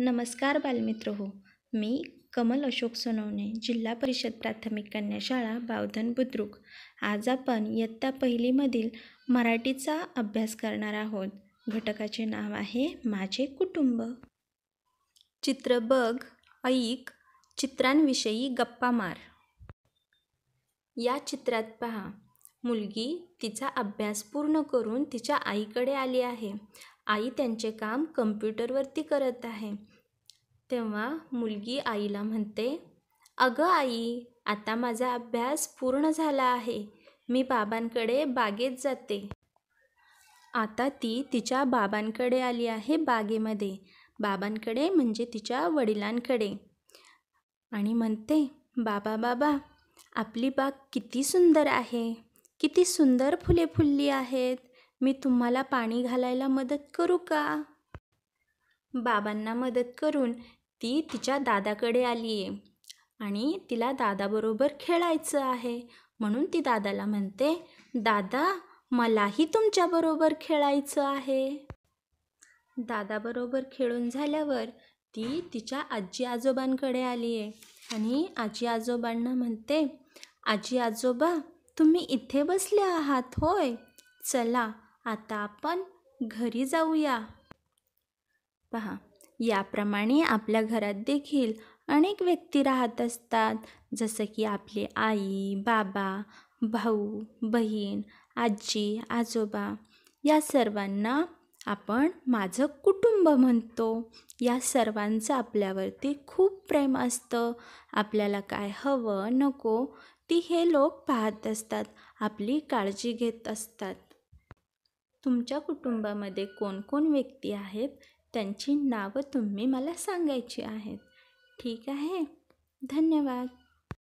नमस्कार बालमित्र हो मी कमल अशोक सोनवणे जिल्हा परिषद प्राथमिक कन्या बावधन बुद्रुक आज आपण इयत्ता पहिलीमधील मराठीचा अभ्यास करणार आहोत घटकाचे नाव आहे माझे कुटुंब चित्र बघ ऐक चित्रांविषयी गप्पा मार या चित्रात पहा मुलगी तिचा अभ्यास पूर्ण करून तिच्या आईकडे आली आहे आई त्यांचे काम कम्प्युटरवरती करत आहे तेव्हा मुलगी आईला म्हणते अगं आई आता माझा अभ्यास पूर्ण झाला आहे मी बाबांकडे बागेत जाते आता ती तिच्या बाबांकडे आली आहे बागेमध्ये बाबांकडे म्हणजे तिच्या वडिलांकडे आणि म्हणते बाबा बाबा आपली बाग किती सुंदर आहे किती सुंदर फुले फुलली आहेत मी तुम्हाला पाणी घालायला मदत करू का बाबांना मदत करून ती तिच्या दादाकडे आली आहे आणि तिला दादाबरोबर खेळायचं आहे म्हणून ती दादाला म्हणते दादा मलाही तुमच्याबरोबर खेळायचं आहे दादाबरोबर खेळून झाल्यावर ती तिच्या आजी आजोबांकडे आली आहे आणि आजी आजोबांना म्हणते आजी आजोबा तुम्ही इथे बसले आहात होय चला आता आपण घरी जाऊया पहा याप्रमाणे आपल्या घरात देखील अनेक व्यक्ती राहत असतात जसं की आपले आई बाबा भाऊ बहीण आजी आजोबा या सर्वांना आपण माझं कुटुंब म्हणतो या सर्वांचं आपल्यावरती खूप प्रेम असतं आपल्याला काय हवं नको ती हे लोक पाहत असतात आपली काळजी घेत असतात तुमच्या कुटुंबामध्ये कोणकोण व्यक्ती आहेत त्यांची नावं तुम्ही मला सांगायची आहेत ठीक आहे धन्यवाद